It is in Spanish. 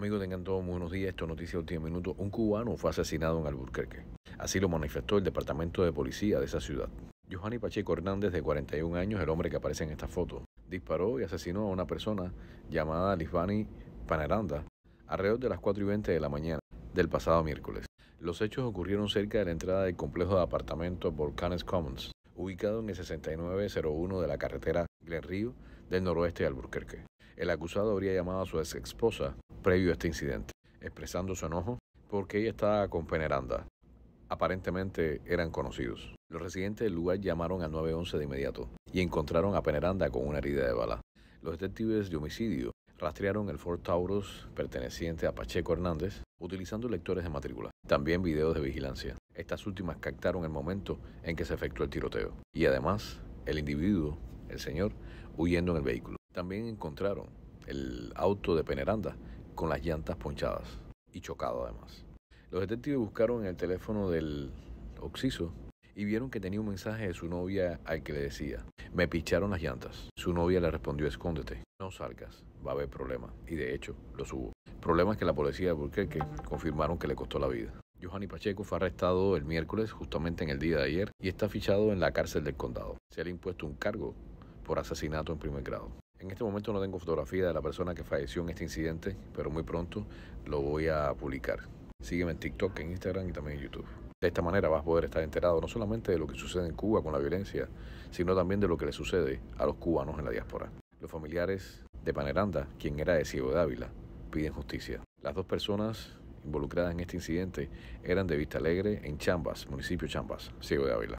Amigos, tengan todos buenos días. Esto es Noticias Último Minuto. Un cubano fue asesinado en Albuquerque. Así lo manifestó el Departamento de Policía de esa ciudad. Johanny Pacheco Hernández, de 41 años, el hombre que aparece en esta foto, disparó y asesinó a una persona llamada Lisbani Panaranda alrededor de las 4 y 20 de la mañana del pasado miércoles. Los hechos ocurrieron cerca de la entrada del complejo de apartamentos Volcanes Commons, ubicado en el 6901 de la carretera Glen Río del noroeste de Albuquerque. El acusado habría llamado a su ex esposa previo a este incidente, expresando su enojo porque ella estaba con Peneranda. Aparentemente eran conocidos. Los residentes del lugar llamaron al 911 de inmediato y encontraron a Peneranda con una herida de bala. Los detectives de homicidio rastrearon el Ford Taurus perteneciente a Pacheco Hernández utilizando lectores de matrícula, también videos de vigilancia. Estas últimas captaron el momento en que se efectuó el tiroteo y además el individuo, el señor, huyendo en el vehículo. También encontraron el auto de Peneranda con las llantas ponchadas y chocado además. Los detectives buscaron el teléfono del Oxiso y vieron que tenía un mensaje de su novia al que le decía, me picharon las llantas. Su novia le respondió, escóndete, no salgas, va a haber problema. Y de hecho, lo hubo. Problemas que la policía porque confirmaron que le costó la vida. Johanny Pacheco fue arrestado el miércoles, justamente en el día de ayer, y está fichado en la cárcel del condado. Se le ha impuesto un cargo por asesinato en primer grado. En este momento no tengo fotografía de la persona que falleció en este incidente, pero muy pronto lo voy a publicar. Sígueme en TikTok, en Instagram y también en YouTube. De esta manera vas a poder estar enterado no solamente de lo que sucede en Cuba con la violencia, sino también de lo que le sucede a los cubanos en la diáspora. Los familiares de Paneranda, quien era de Ciego de Ávila, piden justicia. Las dos personas involucradas en este incidente eran de Vista Alegre, en Chambas, municipio Chambas, Ciego de Ávila.